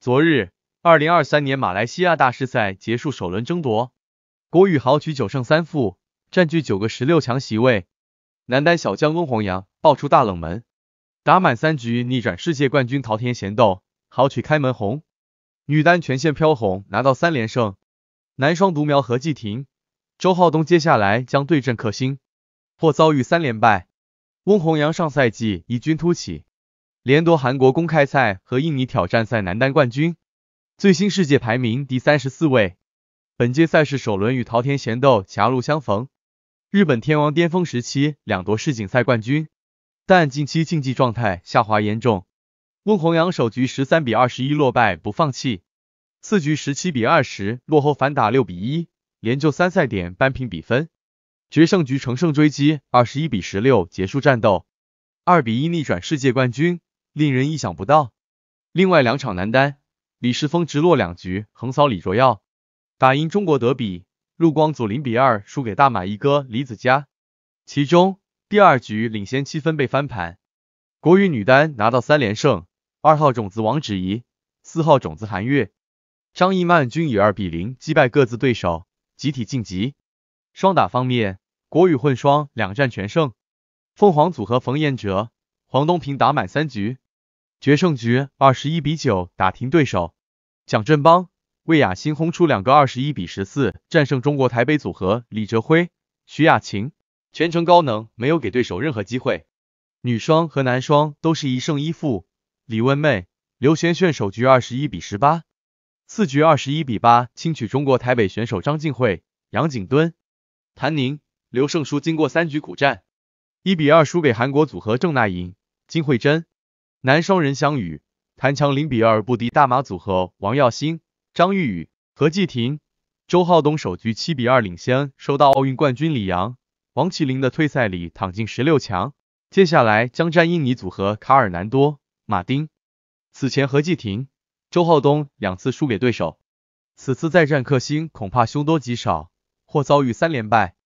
昨日，二零二三年马来西亚大师赛结束首轮争夺，国羽豪取九胜三负，占据九个十六强席位。男单小将翁宏洋爆出大冷门，打满三局逆转世界冠军桃田贤斗，豪取开门红。女单全线飘红，拿到三连胜。男双独苗何继霆、周浩东接下来将对阵克星，或遭遇三连败。翁宏洋上赛季异军突起。连夺韩国公开赛和印尼挑战赛男单冠军，最新世界排名第三十四位。本届赛事首轮与桃田贤斗狭路相逢，日本天王巅峰时期两夺世锦赛冠军，但近期竞技状态下滑严重。翁弘洋首局十三比二十一落败，不放弃，次局十七比二十落后反打六比一，连救三赛点扳平比分，决胜局乘胜追击二十一比十六结束战斗，二比一逆转世界冠军。令人意想不到。另外两场男单，李世峰直落两局横扫李卓耀，打赢中国德比。陆光祖零比二输给大马一哥李子嘉，其中第二局领先七分被翻盘。国羽女单拿到三连胜，二号种子王芷怡、四号种子韩悦、张艺曼均以二比零击败各自对手，集体晋级。双打方面，国羽混双两战全胜，凤凰组合冯彦哲。黄东萍打满三局，决胜局二十一比九打平对手。蒋振邦、魏雅欣轰出两个二十一比十四，战胜中国台北组合李哲辉、徐雅琴，全程高能，没有给对手任何机会。女双和男双都是一胜一负。李文妹、刘璇璇首局二十一比十八，四局二十一比八轻取中国台北选手张静慧、杨景蹲、谭宁、刘胜书，经过三局苦战，一比二输给韩国组合郑娜颖。金慧珍，男双人相遇，谭强零比二不敌大马组合王耀星、张玉宇、何继廷。周浩东，首局七比二领先，收到奥运冠军李阳、王麒麟的退赛礼，躺进十六强。接下来将战印尼组合卡尔南多、马丁。此前何继廷、周浩东两次输给对手，此次再战克星，恐怕凶多吉少，或遭遇三连败。